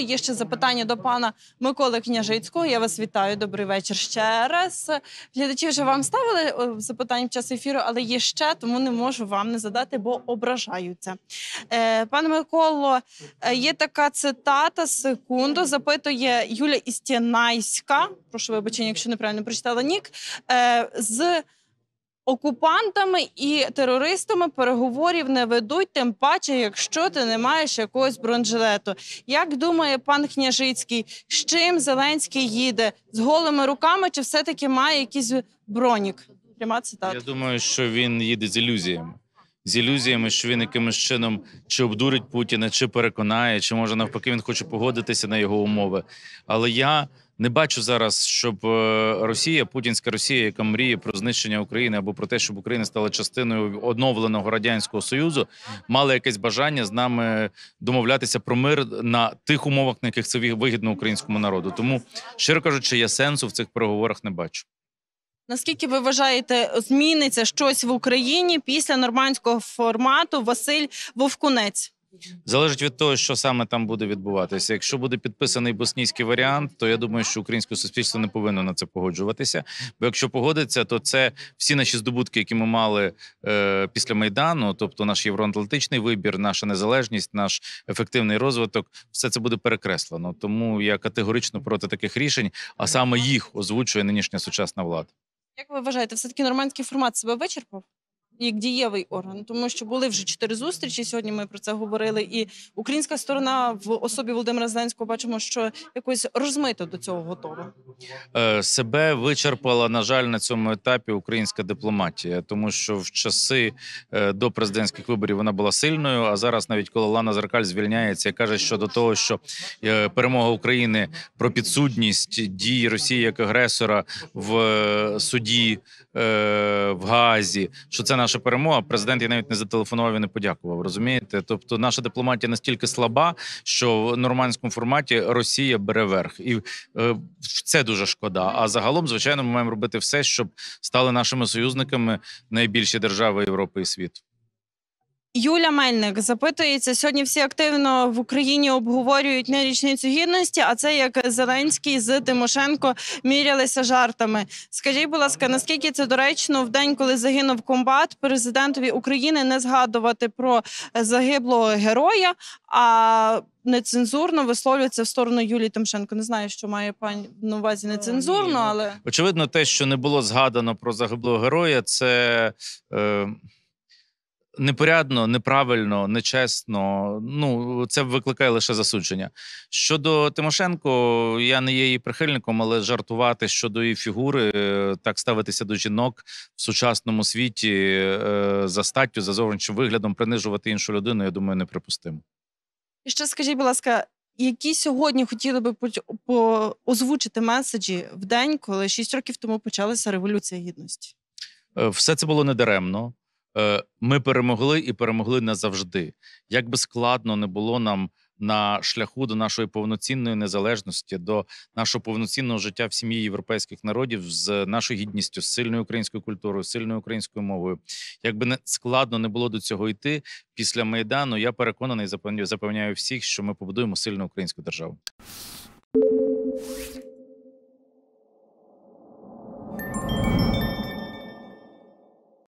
Ну, є ще запитання до пана Миколи Княжицького. Я вас вітаю. Добрий вечір ще раз. Глядачі вже вам ставили е, запитання в час ефіру, але є ще, тому не можу вам не задати, бо ображаються. Е, Пане Миколо, е, є така цитата. Секунду запитує Юля Істінайська. Прошу вибачення, якщо неправильно прочитала нік. з Окупантами і терористами переговорів не ведуть, тим паче, якщо ти не маєш якогось бронежилету. Як думає пан Княжицький, з чим Зеленський їде з голими руками, чи все-таки має якийсь бронік? Пряма цитата. Я думаю, що він їде з ілюзіями, з ілюзіями, що він якимось чином чи обдурить Путіна, чи переконає, чи може навпаки він хоче погодитися на його умови. Але я не бачу зараз, щоб е, Росія, Путінська Росія, яка мріє про знищення України або про те, щоб Україна стала частиною оновленого радянського союзу, мала якесь бажання з нами домовлятися про мир на тих умовах, на яких це вигідно українському народу. Тому щиро кажучи, я сенсу в цих переговорах не бачу. Наскільки ви вважаєте, зміниться щось в Україні після нормандського формату Василь Вовкунець? Залежить від того, що саме там буде відбуватися. Якщо буде підписаний боснійський варіант, то я думаю, що українське суспільство не повинно на це погоджуватися. Бо якщо погодиться, то це всі наші здобутки, які ми мали е, після майдану, тобто наш євроатлантичний вибір, наша незалежність, наш ефективний розвиток, все це буде перекреслено. Тому я категорично проти таких рішень, а саме їх озвучує нинішня сучасна влада. Як ви вважаєте, все таки нормандський формат себе вичерпав? як дієвий орган, тому що були вже чотири зустрічі. Сьогодні ми про це говорили. І українська сторона в особі Володимира Зеленського бачимо, що якось розмито до цього готова. Е, себе вичерпала на жаль на цьому етапі українська дипломатія, тому що в часи е, до президентських виборів вона була сильною. А зараз, навіть коли Лана Зеркаль звільняється, каже, що до того, що е, перемога України про підсудність дії Росії як агресора в суді в Газі, що це наш наша перемога. Президент я навіть не зателефонував і не подякував. Розумієте? Тобто, наша дипломатія настільки слаба, що в нормандському форматі Росія бере верх, і е, це дуже шкода. А загалом, звичайно, ми маємо робити все, щоб стали нашими союзниками найбільші держави Європи і світу. Юля Мельник запитується сьогодні. Всі активно в Україні обговорюють не річницю гідності, а це як Зеленський з Тимошенко мірялися жартами. Скажіть, будь ласка, наскільки це доречно в день, коли загинув комбат, президентові України не згадувати про загиблого героя, а нецензурно висловлюється в сторону Юлії Тимошенко? Не знаю, що має пані на увазі нецензурно, але очевидно, те, що не було згадано про загиблого героя, це. Е непорядно, неправильно, нечесно. Ну це викликає лише засудження. Щодо Тимошенко, я не є її прихильником, але жартувати щодо її фігури, е, так ставитися до жінок в сучасному світі е, за статтю, за зовнішнім виглядом, принижувати іншу людину. Я думаю, неприпустимо. І ще скажіть, будь ласка. Які сьогодні хотіли би по озвучити меседжі в день, коли 6 років тому почалася революція гідності? Е, все це було недаремно. Е, ми перемогли і перемогли назавжди. Як би складно не було нам на шляху до нашої повноцінної незалежності, до нашого повноцінного життя в сім'ї європейських народів з нашою гідністю, з сильною українською культурою, сильною українською мовою, як би не складно не було до цього йти після майдану, я переконаний запевняю всіх, що ми побудуємо сильну українську державу.